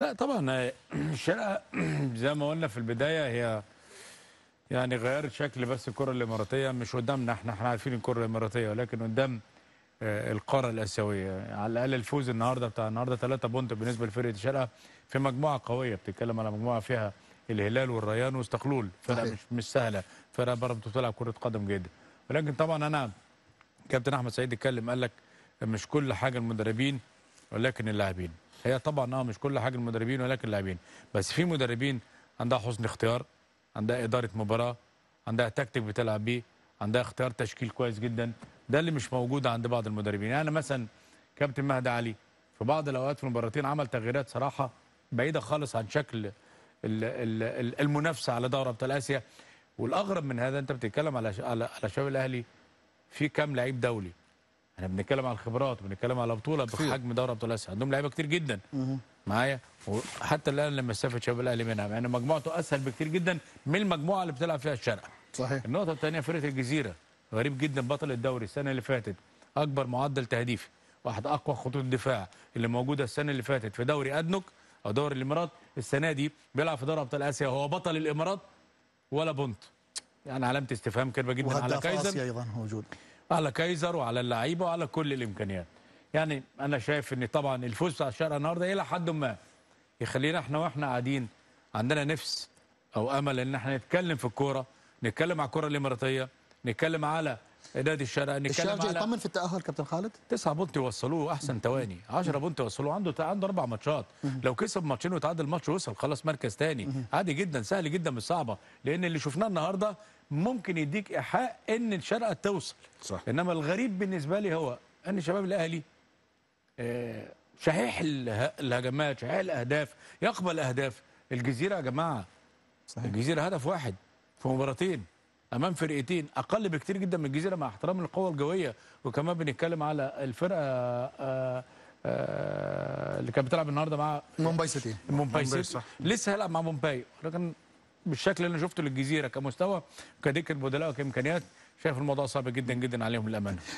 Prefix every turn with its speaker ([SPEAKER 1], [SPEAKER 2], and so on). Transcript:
[SPEAKER 1] لا طبعا الشرقه زي ما قلنا في البدايه هي يعني غيرت شكل بس الكره الاماراتيه مش قدامنا احنا احنا عارفين الكره الاماراتيه ولكن قدام آه، القاره الاسيويه على الاقل الفوز النهارده بتاع النهارده 3 بونت بالنسبه لفرقه الشرقه في مجموعه قويه بتتكلم على مجموعه فيها الهلال والريان واستقلول فرقه مش مش سهله فرقه برضه بتلعب كره قدم جدا ولكن طبعا انا كابتن احمد سعيد اتكلم قال لك مش كل حاجه المدربين ولكن اللاعبين هي طبعا اه مش كل حاجه المدربين ولكن اللاعبين بس في مدربين عندها حسن اختيار عندها اداره مباراه عندها تكتيك بتلعب بيه عندها اختيار تشكيل كويس جدا ده اللي مش موجود عند بعض المدربين يعني مثلا كابتن مهدي علي في بعض الاوقات في المباراتين عمل تغييرات صراحه بعيده خالص عن شكل المنافسه على دوري ابطال اسيا والاغرب من هذا انت بتتكلم على على شباب الاهلي في كام لعيب دولي احنا بنتكلم على الخبرات وبنتكلم على بطوله بحجم دوري ابطال اسيا عندهم لعيبه كتير جدا معايا وحتى الان لما استفاد شباب الاهلي منها مع يعني مجموعته اسهل بكتير جدا من المجموعه اللي بتلعب فيها الشرق صحيح النقطه الثانيه فرقه الجزيره غريب جدا بطل الدوري السنه اللي فاتت اكبر معدل تهديفي واحد اقوى خطوط الدفاع اللي موجوده السنه اللي فاتت في دوري ادنك او دوري الامارات السنه دي بيلعب في دوري ابطال اسيا هو بطل الامارات ولا بونت يعني علامه استفهام كبيره جدا على كايزر ايضا موجود على كايزر وعلى اللعيبه وعلى كل الامكانيات يعني انا شايف ان طبعا الفوز بتاع الشارع النهارده الى حد ما يخلينا احنا واحنا قاعدين عندنا نفس او امل ان احنا نتكلم في الكوره نتكلم على الكوره الاماراتيه نتكلم على نادي الشارع نتكلم على يطمن في التاهل كابتن خالد تسعة بونت يوصلوه احسن ثواني 10 بونت يوصلوه عنده عنده اربع ماتشات لو كسب ماتشين وتعادل ماتش وصل خلاص مركز ثاني عادي جدا سهل جدا مش صعبه لان اللي شفناه النهارده ممكن يديك ايحاء ان الشرقه توصل صح. انما الغريب بالنسبه لي هو ان شباب الاهلي آه، شحيح الهجمات شحيح الاهداف يقبل اهداف الجزيره يا جماعه صحيح. الجزيره هدف واحد في مباراتين امام فرقتين اقل بكتير جدا من الجزيره مع احترام القوه الجويه وكمان بنتكلم على الفرقه آه، آه، اللي كانت بتلعب النهارده مع مومباي سيتي مومباي سيتي لسه هيلعب مع مومباي ولكن بالشكل اللي انا شفته للجزيره كمستوى كدكه بدلاء وكامكانيات شايف الموضوع صعب جدا جدا عليهم للامانه